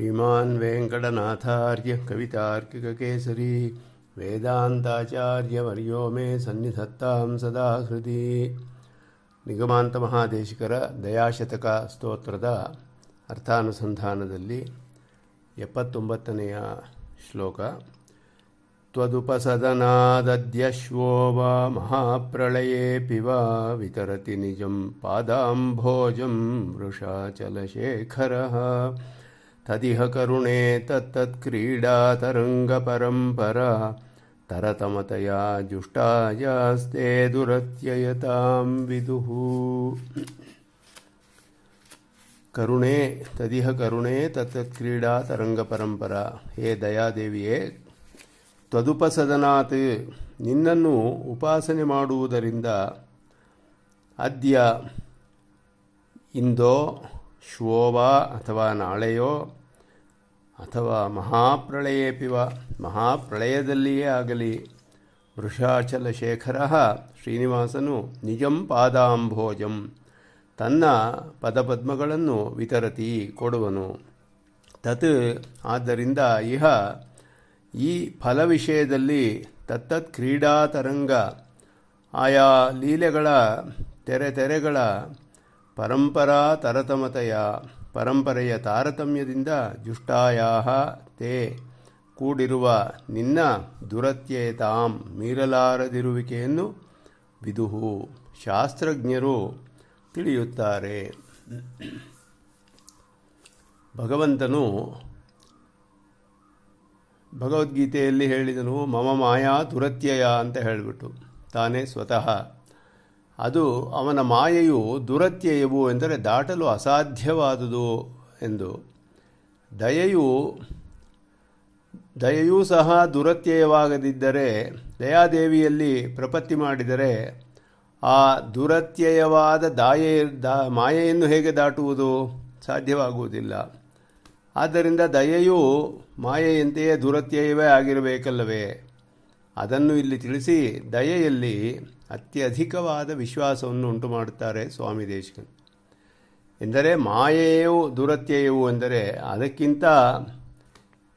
श्रीमान् वेङ्कटनाथार्य कवितार्किककेसरी ವೇದಾಂತಾಚಾರ್ಯವರ್ಯೋ ಮೇ ಸನ್ನಿಧತ್ತಾಂ ಸದಾ ಹೃದಿ ನಿಗಮಾಂತ ಮಹಾದೇಶಿಕರ ದಯಾಶತಕ ಸ್ತೋತ್ರದ ಅರ್ಥಾನುಸಂಧಾನದಲ್ಲಿ ಎಪ್ಪತ್ತೊಂಬತ್ತನೆಯ ಶ್ಲೋಕ ತ್ವದುಪಸದನಾದದ್ಯಶ್ವೋ ವಾ ಮಹಾಪ್ರಳಯೇ ಪಿವ ವಿತರತಿ ನಿಜಂ ಪಾದಾಂಭೋಜಂ ವೃಷಾಚಲಶೇಖರ ಕ್ರೀಡಾ ತರಂಗ ಪರಂಪರ ತರತಮತಯ ಜುಷ್ಟಾಯಸ್ತೆ ದುರತ್ಯಯತಾಂ ವಿದುಹು ಕರುಣೆ ತದಿಹ ಕರುಣೆ ತತ್ಕ್ರೀಡಾ ತರಂಗ ಪರಂಪರ ಹೇ ದಯಾದೇವಿಯೇ ತದುಪಸದನಾತ್ ನಿನ್ನನ್ನು ಉಪಾಸನೆ ಮಾಡುವುದರಿಂದ ಅದ್ಯ ಇಂದೋ ಶೋವಾ ಅಥವಾ ನಾಳೆಯೋ ಅಥವಾ ಮಹಾಪ್ರಳಯೇ ಪಿವ ಮಹಾಪ್ರಳಯದಲ್ಲಿಯೇ ಆಗಲಿ ವೃಷಾಚಲ ಶೇಖರ ಶ್ರೀನಿವಾಸನು ನಿಜಂ ಪಾದಾಂಭೋಜಂ ತನ್ನ ಪದಪದ್ಮಗಳನ್ನು ವಿತರತಿ ಕೊಡುವನು ತತ್ ಆದ್ದರಿಂದ ಇಹ ಈ ಫಲ ವಿಷಯದಲ್ಲಿ ತತ್ತತ್ ಕ್ರೀಡಾ ತರಂಗ ಆಯಾ ಲೀಲೆಗಳ ತೆರೆ ತೆರೆಗಳ ಪರಂಪರಾ ತರತಮತೆಯ ಪರಂಪರೆಯ ತಾರತಮ್ಯದಿಂದ ಜುಷ್ಟಾಯಾಹ ತೇ ಕೂಡಿರುವ ನಿನ್ನ ದುರತ್ಯೇತಾಂ ಮೀರಲಾರದಿರುವಿಕೆಯನ್ನು ವಿದುಹು ಶಾಸ್ತ್ರಜ್ಞರು ತಿಳಿಯುತ್ತಾರೆ ಭಗವಂತನು ಭಗವದ್ಗೀತೆಯಲ್ಲಿ ಹೇಳಿದನು ಮಮ ಮಾಯಾ ದುರತ್ಯಯ ಅಂತ ಹೇಳಿಬಿಟ್ಟು ತಾನೇ ಸ್ವತಃ ಅದು ಅವನ ಮಾಯೆಯು ದುರತ್ಯಯವು ಎಂದರೆ ದಾಟಲು ಅಸಾಧ್ಯವಾದುದು ಎಂದು ದಯೆಯು ದಯೆಯೂ ಸಹ ದುರತ್ಯಯವಾಗದಿದ್ದರೆ ದಯಾದೇವಿಯಲ್ಲಿ ಪ್ರಪತ್ತಿ ಮಾಡಿದರೆ ಆ ದುರತ್ಯಯವಾದ ದಾಯೆ ದಾ ಮಾಯೆಯನ್ನು ಹೇಗೆ ದಾಟುವುದು ಸಾಧ್ಯವಾಗುವುದಿಲ್ಲ ಆದ್ದರಿಂದ ದಯೆಯು ಮಾಯೆಯಂತೆಯೇ ದುರತ್ಯಯವೇ ಆಗಿರಬೇಕಲ್ಲವೇ ಅದನ್ನು ಇಲ್ಲಿ ತಿಳಿಸಿ ದಯೆಯಲ್ಲಿ ಅತ್ಯಧಿಕವಾದ ವಿಶ್ವಾಸವನ್ನು ಉಂಟು ಮಾಡುತ್ತಾರೆ ಸ್ವಾಮಿ ದೇಶಿಕನ್ ಎಂದರೆ ಮಾಯೆಯು ದುರತ್ಯಯವು ಎಂದರೆ ಅದಕ್ಕಿಂತ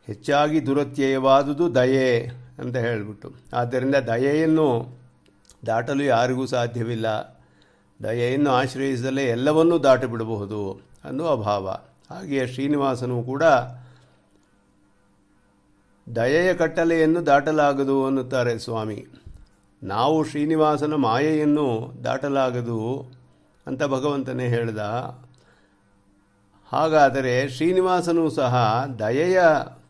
ಹೆಚ್ಚಾಗಿ ದುರತ್ಯಯವಾದುದು ದಯೆ ಅಂತ ಹೇಳಿಬಿಟ್ಟು ಆದ್ದರಿಂದ ದಯೆಯನ್ನು ದಾಟಲು ಯಾರಿಗೂ ಸಾಧ್ಯವಿಲ್ಲ ದಯೆಯನ್ನು ಆಶ್ರಯಿಸದಲ್ಲೇ ಎಲ್ಲವನ್ನೂ ದಾಟಿಬಿಡಬಹುದು ಅನ್ನುವ ಭಾವ ಹಾಗೆಯೇ ಶ್ರೀನಿವಾಸನು ಕೂಡ ದಯೆಯ ಕಟ್ಟಲೆಯನ್ನು ದಾಟಲಾಗದು ಅನ್ನುತ್ತಾರೆ ಸ್ವಾಮಿ ನಾವು ಶ್ರೀನಿವಾಸನ ಮಾಯೆಯನ್ನು ದಾಟಲಾಗದು ಅಂತ ಭಗವಂತನೇ ಹೇಳಿದ ಹಾಗಾದರೆ ಶ್ರೀನಿವಾಸನೂ ಸಹ ದಯೆಯ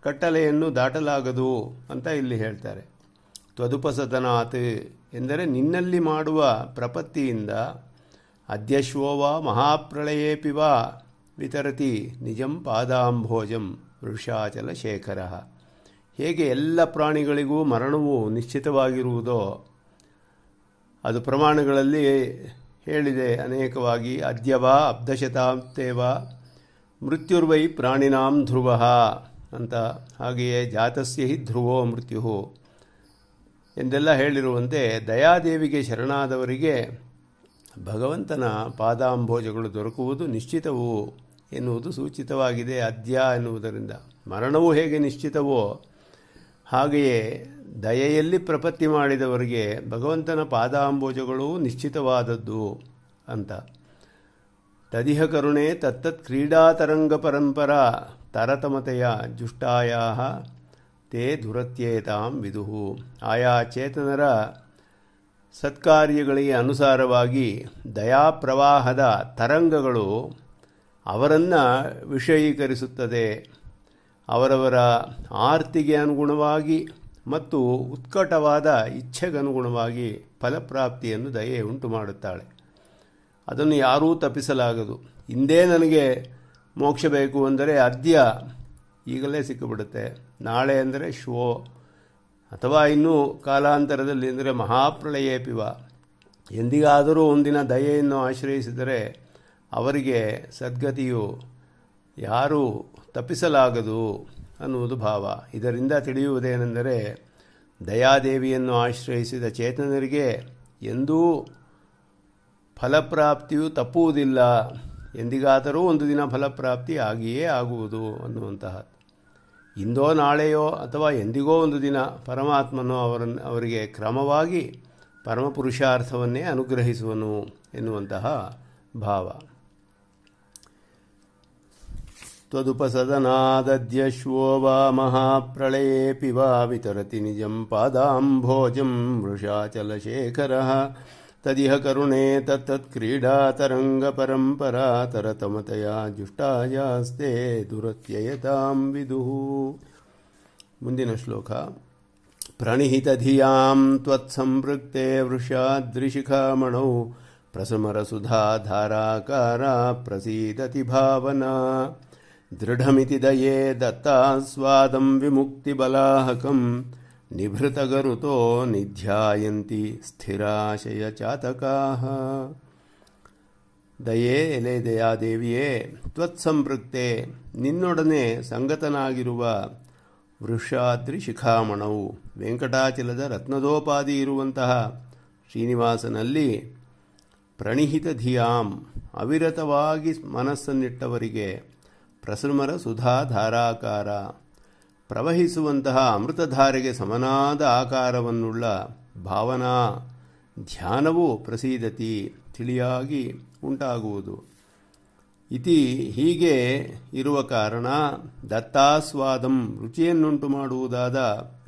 ಕಟ್ಟಲೆಯನ್ನು ದಾಟಲಾಗದು ಅಂತ ಇಲ್ಲಿ ಹೇಳ್ತಾರೆ ತ್ವದುಪಸತನಾತ್ ಎಂದರೆ ನಿನ್ನಲ್ಲಿ ಮಾಡುವ ಪ್ರಪತ್ತಿಯಿಂದ ಅಧ್ಯಶ್ವೋವಾ ಮಹಾಪ್ರಳಯೇಪಿ ವಾ ವಿತರತಿ ನಿಜಂ ಪಾದಾಂಭೋಜಂ ವೃಷಾಚಲ ಶೇಖರ ಹೇಗೆ ಎಲ್ಲ ಪ್ರಾಣಿಗಳಿಗೂ ಮರಣವು ನಿಶ್ಚಿತವಾಗಿರುವುದೋ ಅದು ಪ್ರಮಾಣಗಳಲ್ಲಿ ಹೇಳಿದೆ ಅನೇಕವಾಗಿ ಅದ್ಯವ ವಾ ಮೃತ್ಯುರ್ವೈ ಪ್ರಾಣಿನಾಂ ಧ್ರುವ ಅಂತ ಹಾಗೆಯೇ ಜಾತಸ್ಯ ಹಿ ಧ್ರುವೋ ಮೃತ್ಯು ಎಂದೆಲ್ಲ ಹೇಳಿರುವಂತೆ ದಯಾದೇವಿಗೆ ಶರಣಾದವರಿಗೆ ಭಗವಂತನ ಪಾದಾಂಬೋಜಗಳು ದೊರಕುವುದು ನಿಶ್ಚಿತವು ಎನ್ನುವುದು ಸೂಚಿತವಾಗಿದೆ ಅದ್ಯ ಎನ್ನುವುದರಿಂದ ಮರಣವು ಹೇಗೆ ನಿಶ್ಚಿತವೋ ಹಾಗೆಯೇ ದಯೆಯಲ್ಲಿ ಪ್ರಪತ್ತಿ ಮಾಡಿದವರಿಗೆ ಭಗವಂತನ ಪಾದಾಂಬೋಜಗಳೂ ನಿಶ್ಚಿತವಾದದ್ದು ಅಂತ ತದಿಹ ಕರುಣೆ ತತ್ತತ್ ತರಂಗ ಪರಂಪರಾ ತರತಮತೆಯ ಜುಷ್ಟಾಯ ತೇ ದುರತ್ಯೇತಾಂ ವಿದುಹು ಆಯಾ ಚೇತನರ ಸತ್ಕಾರ್ಯಗಳಿಗೆ ಅನುಸಾರವಾಗಿ ದಯಾಪ್ರವಾಹದ ತರಂಗಗಳು ಅವರನ್ನು ವಿಷಯೀಕರಿಸುತ್ತದೆ ಅವರವರ ಆರ್ತಿಗೆ ಅನುಗುಣವಾಗಿ ಮತ್ತು ಉತ್ಕಟವಾದ ಇಚ್ಛೆಗನುಗುಣವಾಗಿ ಫಲಪ್ರಾಪ್ತಿಯನ್ನು ದಯೆ ಉಂಟು ಮಾಡುತ್ತಾಳೆ ಅದನ್ನು ಯಾರೂ ತಪ್ಪಿಸಲಾಗದು ಹಿಂದೇ ನನಗೆ ಮೋಕ್ಷ ಬೇಕು ಅಂದರೆ ಅದ್ಯ ಈಗಲೇ ಸಿಕ್ಕಿಬಿಡುತ್ತೆ ನಾಳೆ ಅಂದರೆ ಶೋ ಅಥವಾ ಇನ್ನೂ ಕಾಲಾಂತರದಲ್ಲಿ ಅಂದರೆ ಮಹಾಪ್ರಳಯೇ ಪಿವ ಎಂದಿಗಾದರೂ ಒಂದಿನ ದಯೆಯನ್ನು ಆಶ್ರಯಿಸಿದರೆ ಅವರಿಗೆ ಸದ್ಗತಿಯು ಯಾರು ತಪ್ಪಿಸಲಾಗದು ಅನ್ನುವುದು ಭಾವ ಇದರಿಂದ ತಿಳಿಯುವುದೇನೆಂದರೆ ದಯಾದೇವಿಯನ್ನು ಆಶ್ರಯಿಸಿದ ಚೇತನರಿಗೆ ಎಂದೂ ಫಲಪ್ರಾಪ್ತಿಯು ತಪ್ಪುವುದಿಲ್ಲ ಎಂದಿಗಾದರೂ ಒಂದು ದಿನ ಫಲಪ್ರಾಪ್ತಿ ಆಗಿಯೇ ಆಗುವುದು ಅನ್ನುವಂತಹ ಇಂದೋ ನಾಳೆಯೋ ಅಥವಾ ಎಂದಿಗೋ ಒಂದು ದಿನ ಪರಮಾತ್ಮನು ಅವರನ್ನು ಅವರಿಗೆ ಕ್ರಮವಾಗಿ ಪರಮಪುರುಷಾರ್ಥವನ್ನೇ ಅನುಗ್ರಹಿಸುವನು ಎನ್ನುವಂತಹ ಭಾವ त्वदुपसदनादद्यश्वो वा महाप्रलयेऽपि वा वितरति निजम् पादाम्भोजम् वृषाचलशेखरः तदिह करुणे तत्तत्क्रीडा तरङ्गपरम्परा तरतमतया जुष्टायास्ते दुरत्ययतां दुरत्ययताम् विदुः मुन्दिनश्लोक प्रणिहितधियाम् त्वत्सम्पृक्ते वृषाद्रिशिखामणौ प्रसमरसुधाधाराकारा प्रसीदति भावना ದೃಢಮಿತಿ दये ವಿಮುಕ್ತಿ स्वादं ನಿಭೃತಗರುತೋ ನಿಧ್ಯಾಯಂತಿ ಸ್ಥಿರಾಶಯ स्थिराशयचातकाः ದಯೇ ಎಲೆ ದಯಾದೇವಿಯೇ ತ್ವತ್ಸಂಪೃಕ್ತೆ ನಿನ್ನೊಡನೆ ಸಂಗತನಾಗಿರುವ ವೃಷಾದ್ರಿ ಶಿಖಾಮಣವು ವೆಂಕಟಾಚಲದ ರತ್ನದೋಪಾದಿ ಇರುವಂತಹ ಶ್ರೀನಿವಾಸನಲ್ಲಿ ಪ್ರಣಿಹಿತ ಧಿಯಾಂ ಅವಿರತವಾಗಿ ಮನಸ್ಸನ್ನಿಟ್ಟವರಿಗೆ ಪ್ರಸೃಮರ ಸುಧಾಧಾರಾಕಾರ ಪ್ರವಹಿಸುವಂತಹ ಅಮೃತಧಾರೆಗೆ ಸಮನಾದ ಆಕಾರವನ್ನುಳ್ಳ ಭಾವನಾ ಧ್ಯಾನವು ಪ್ರಸೀದತಿ ತಿಳಿಯಾಗಿ ಉಂಟಾಗುವುದು ಇತಿ ಹೀಗೆ ಇರುವ ಕಾರಣ ದತ್ತಾಸ್ವಾದಂ ರುಚಿಯನ್ನುಂಟು ಮಾಡುವುದಾದ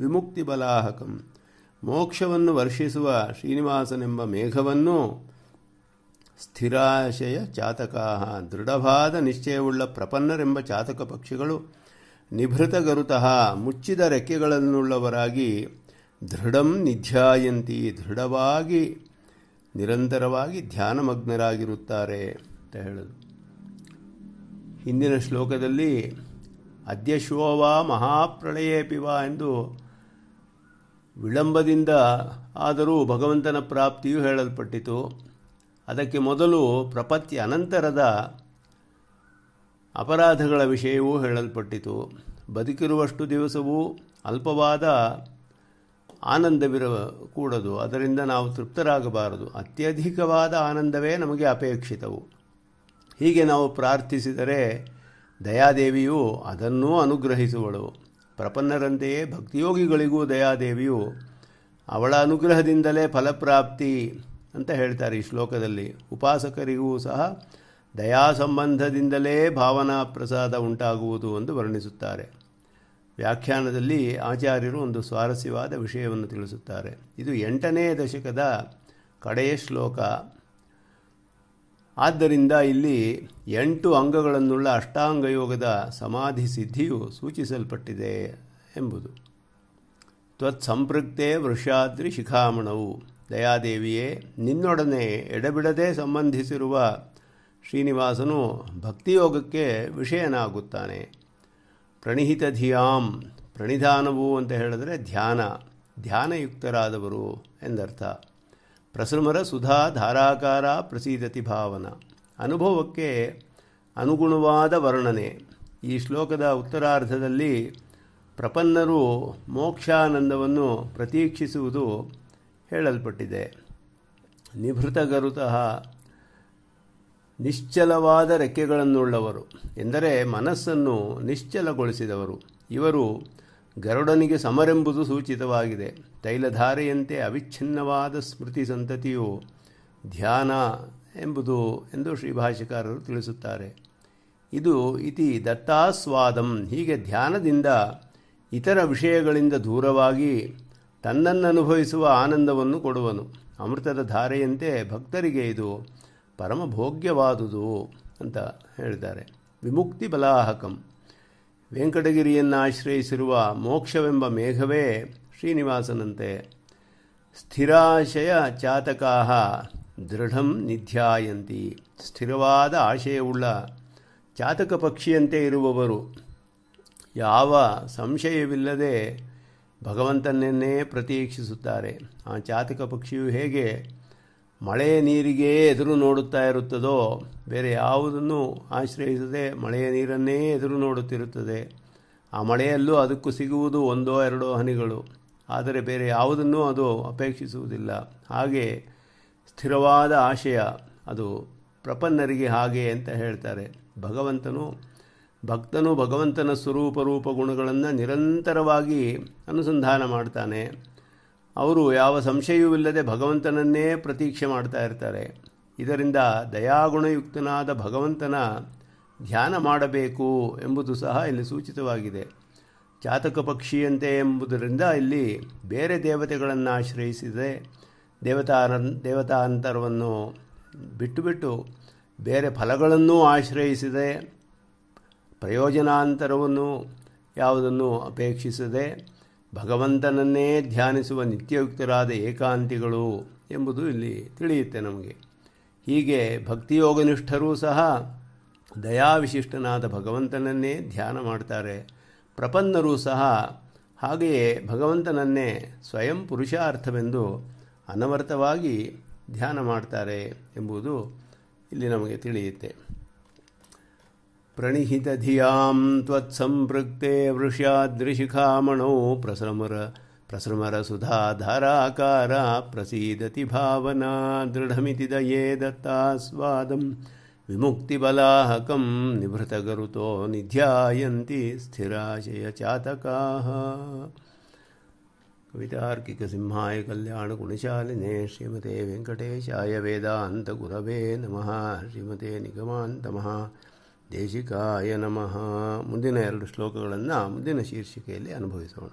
ವಿಮುಕ್ತಿ ಬಲಾಹಕಂ ಮೋಕ್ಷವನ್ನು ವರ್ಷಿಸುವ ಶ್ರೀನಿವಾಸನೆಂಬ ಮೇಘವನ್ನು ಸ್ಥಿರಾಶಯ ಚಾತಕಾಹ ದೃಢವಾದ ನಿಶ್ಚಯವುಳ್ಳ ಪ್ರಪನ್ನರೆಂಬ ಚಾತಕ ಪಕ್ಷಿಗಳು ನಿಭೃತಗರುತಃ ಮುಚ್ಚಿದ ರೆಕ್ಕೆಗಳನ್ನುಳ್ಳವರಾಗಿ ದೃಢಂ ನಿಧ್ಯಾಯಂತಿ ದೃಢವಾಗಿ ನಿರಂತರವಾಗಿ ಧ್ಯಾನಮಗ್ನರಾಗಿರುತ್ತಾರೆ ಅಂತ ಹೇಳೋದು ಹಿಂದಿನ ಶ್ಲೋಕದಲ್ಲಿ ಅದ್ಯಶೋವಾ ಮಹಾಪ್ರಳಯೇ ಪಿವಾ ಎಂದು ವಿಳಂಬದಿಂದ ಆದರೂ ಭಗವಂತನ ಪ್ರಾಪ್ತಿಯು ಹೇಳಲ್ಪಟ್ಟಿತು ಅದಕ್ಕೆ ಮೊದಲು ಪ್ರಪತ್ತಿ ಅನಂತರದ ಅಪರಾಧಗಳ ವಿಷಯವೂ ಹೇಳಲ್ಪಟ್ಟಿತು ಬದುಕಿರುವಷ್ಟು ದಿವಸವೂ ಅಲ್ಪವಾದ ಆನಂದವಿರುವ ಕೂಡದು ಅದರಿಂದ ನಾವು ತೃಪ್ತರಾಗಬಾರದು ಅತ್ಯಧಿಕವಾದ ಆನಂದವೇ ನಮಗೆ ಅಪೇಕ್ಷಿತವು ಹೀಗೆ ನಾವು ಪ್ರಾರ್ಥಿಸಿದರೆ ದಯಾದೇವಿಯು ಅದನ್ನೂ ಅನುಗ್ರಹಿಸುವಳು ಪ್ರಪನ್ನರಂತೆಯೇ ಭಕ್ತಿಯೋಗಿಗಳಿಗೂ ದಯಾದೇವಿಯು ಅವಳ ಅನುಗ್ರಹದಿಂದಲೇ ಫಲಪ್ರಾಪ್ತಿ ಅಂತ ಹೇಳ್ತಾರೆ ಈ ಶ್ಲೋಕದಲ್ಲಿ ಉಪಾಸಕರಿಗೂ ಸಹ ದಯಾ ಸಂಬಂಧದಿಂದಲೇ ಭಾವನಾ ಪ್ರಸಾದ ಉಂಟಾಗುವುದು ಎಂದು ವರ್ಣಿಸುತ್ತಾರೆ ವ್ಯಾಖ್ಯಾನದಲ್ಲಿ ಆಚಾರ್ಯರು ಒಂದು ಸ್ವಾರಸ್ಯವಾದ ವಿಷಯವನ್ನು ತಿಳಿಸುತ್ತಾರೆ ಇದು ಎಂಟನೇ ದಶಕದ ಕಡೆಯ ಶ್ಲೋಕ ಆದ್ದರಿಂದ ಇಲ್ಲಿ ಎಂಟು ಅಂಗಗಳನ್ನುಳ್ಳ ಅಷ್ಟಾಂಗ ಯೋಗದ ಸಮಾಧಿ ಸಿದ್ಧಿಯು ಸೂಚಿಸಲ್ಪಟ್ಟಿದೆ ಎಂಬುದು ಸಂಪೃಕ್ತೇ ವೃಷಾದ್ರಿ ಶಿಖಾಮಣವು ದಯಾದೇವಿಯೇ ನಿನ್ನೊಡನೆ ಎಡಬಿಡದೆ ಸಂಬಂಧಿಸಿರುವ ಶ್ರೀನಿವಾಸನು ಭಕ್ತಿಯೋಗಕ್ಕೆ ವಿಷಯನಾಗುತ್ತಾನೆ ಪ್ರಣಿಹಿತ ಧಿಯಾಂ ಪ್ರಣಿಧಾನವು ಅಂತ ಹೇಳಿದ್ರೆ ಧ್ಯಾನ ಧ್ಯಾನಯುಕ್ತರಾದವರು ಎಂದರ್ಥ ಪ್ರಸೃಮರ ಸುಧಾ ಧಾರಾಕಾರ ಪ್ರಸೀದತಿ ಭಾವನ ಅನುಭವಕ್ಕೆ ಅನುಗುಣವಾದ ವರ್ಣನೆ ಈ ಶ್ಲೋಕದ ಉತ್ತರಾರ್ಧದಲ್ಲಿ ಪ್ರಪನ್ನರು ಮೋಕ್ಷಾನಂದವನ್ನು ಪ್ರತೀಕ್ಷಿಸುವುದು ಹೇಳಲ್ಪಟ್ಟಿದೆ ನಿಭೃತಗರುತಃ ನಿಶ್ಚಲವಾದ ರೆಕ್ಕೆಗಳನ್ನುಳ್ಳವರು ಎಂದರೆ ಮನಸ್ಸನ್ನು ನಿಶ್ಚಲಗೊಳಿಸಿದವರು ಇವರು ಗರುಡನಿಗೆ ಸಮರೆಂಬುದು ಸೂಚಿತವಾಗಿದೆ ತೈಲಧಾರೆಯಂತೆ ಅವಿಚ್ಛಿನ್ನವಾದ ಸ್ಮೃತಿ ಸಂತತಿಯು ಧ್ಯಾನ ಎಂಬುದು ಎಂದು ಶ್ರೀಭಾಷಿಕಾರರು ತಿಳಿಸುತ್ತಾರೆ ಇದು ಇತಿ ದತ್ತಾಸ್ವಾದಂ ಹೀಗೆ ಧ್ಯಾನದಿಂದ ಇತರ ವಿಷಯಗಳಿಂದ ದೂರವಾಗಿ ತನ್ನನ್ನು ಅನುಭವಿಸುವ ಆನಂದವನ್ನು ಕೊಡುವನು ಅಮೃತದ ಧಾರೆಯಂತೆ ಭಕ್ತರಿಗೆ ಇದು ಪರಮಭೋಗ್ಯವಾದುದು ಅಂತ ಹೇಳಿದ್ದಾರೆ ವಿಮುಕ್ತಿ ಬಲಾಹಕಂ ವೆಂಕಟಗಿರಿಯನ್ನು ಆಶ್ರಯಿಸಿರುವ ಮೋಕ್ಷವೆಂಬ ಮೇಘವೇ ಶ್ರೀನಿವಾಸನಂತೆ ಸ್ಥಿರಾಶಯ ಚಾತಕಾಹ ದೃಢಂ ನಿಧ್ಯಾಯಂತಿ ಸ್ಥಿರವಾದ ಆಶಯವುಳ್ಳ ಚಾತಕ ಪಕ್ಷಿಯಂತೆ ಇರುವವರು ಯಾವ ಸಂಶಯವಿಲ್ಲದೆ ಭಗವಂತನನ್ನೇ ಪ್ರತೀಕ್ಷಿಸುತ್ತಾರೆ ಆ ಚಾತಕ ಪಕ್ಷಿಯು ಹೇಗೆ ಮಳೆ ನೀರಿಗೆ ಎದುರು ನೋಡುತ್ತಾ ಇರುತ್ತದೋ ಬೇರೆ ಯಾವುದನ್ನು ಆಶ್ರಯಿಸದೆ ಮಳೆಯ ನೀರನ್ನೇ ಎದುರು ನೋಡುತ್ತಿರುತ್ತದೆ ಆ ಮಳೆಯಲ್ಲೂ ಅದಕ್ಕೂ ಸಿಗುವುದು ಒಂದೋ ಎರಡೋ ಹನಿಗಳು ಆದರೆ ಬೇರೆ ಯಾವುದನ್ನು ಅದು ಅಪೇಕ್ಷಿಸುವುದಿಲ್ಲ ಹಾಗೆ ಸ್ಥಿರವಾದ ಆಶಯ ಅದು ಪ್ರಪನ್ನರಿಗೆ ಹಾಗೆ ಅಂತ ಹೇಳ್ತಾರೆ ಭಗವಂತನು ಭಕ್ತನು ಭಗವಂತನ ಸ್ವರೂಪ ರೂಪ ಗುಣಗಳನ್ನು ನಿರಂತರವಾಗಿ ಅನುಸಂಧಾನ ಮಾಡ್ತಾನೆ ಅವರು ಯಾವ ಸಂಶಯವೂ ಇಲ್ಲದೆ ಭಗವಂತನನ್ನೇ ಪ್ರತೀಕ್ಷೆ ಮಾಡ್ತಾ ಇರ್ತಾರೆ ಇದರಿಂದ ದಯಾಗುಣಯುಕ್ತನಾದ ಭಗವಂತನ ಧ್ಯಾನ ಮಾಡಬೇಕು ಎಂಬುದು ಸಹ ಇಲ್ಲಿ ಸೂಚಿತವಾಗಿದೆ ಜಾತಕ ಪಕ್ಷಿಯಂತೆ ಎಂಬುದರಿಂದ ಇಲ್ಲಿ ಬೇರೆ ದೇವತೆಗಳನ್ನು ಆಶ್ರಯಿಸಿದೆ ದೇವತಾರ ದೇವತಾಂತರವನ್ನು ಬಿಟ್ಟು ಬಿಟ್ಟು ಬೇರೆ ಫಲಗಳನ್ನೂ ಆಶ್ರಯಿಸಿದೆ ಪ್ರಯೋಜನಾಂತರವನ್ನು ಯಾವುದನ್ನು ಅಪೇಕ್ಷಿಸದೆ ಭಗವಂತನನ್ನೇ ಧ್ಯಾನಿಸುವ ನಿತ್ಯಯುಕ್ತರಾದ ಏಕಾಂತಿಗಳು ಎಂಬುದು ಇಲ್ಲಿ ತಿಳಿಯುತ್ತೆ ನಮಗೆ ಹೀಗೆ ಭಕ್ತಿಯೋಗನಿಷ್ಠರೂ ಸಹ ದಯಾವಿಶಿಷ್ಟನಾದ ಭಗವಂತನನ್ನೇ ಧ್ಯಾನ ಮಾಡ್ತಾರೆ ಪ್ರಪನ್ನರೂ ಸಹ ಹಾಗೆಯೇ ಭಗವಂತನನ್ನೇ ಸ್ವಯಂ ಪುರುಷಾರ್ಥವೆಂದು ಅನವರ್ತವಾಗಿ ಧ್ಯಾನ ಮಾಡ್ತಾರೆ ಎಂಬುದು ಇಲ್ಲಿ ನಮಗೆ ತಿಳಿಯುತ್ತೆ प्रणिहितधियां त्वत्सम्पृक्ते वृष्याद्रिशिखामणो प्रसमर प्रसमरसुधाधाराकारा प्रसीदति भावना दृढमिति दये दत्तास्वादम् विमुक्तिबलाहकम् निभृतगरुतो निध्यायन्ति स्थिराशयचातकाः कवितार्किकसिंहाय कल्याणगुणशालिने श्रीमते वेङ्कटेशाय वेदान्तगुरवे नमः श्रीमते निगमान्तमः ದೇಶಿಕಾಯ ನಮಃ ಮುಂದಿನ ಎರಡು ಶ್ಲೋಕಗಳನ್ನು ಮುಂದಿನ ಶೀರ್ಷಿಕೆಯಲ್ಲಿ ಅನುಭವಿಸೋಣ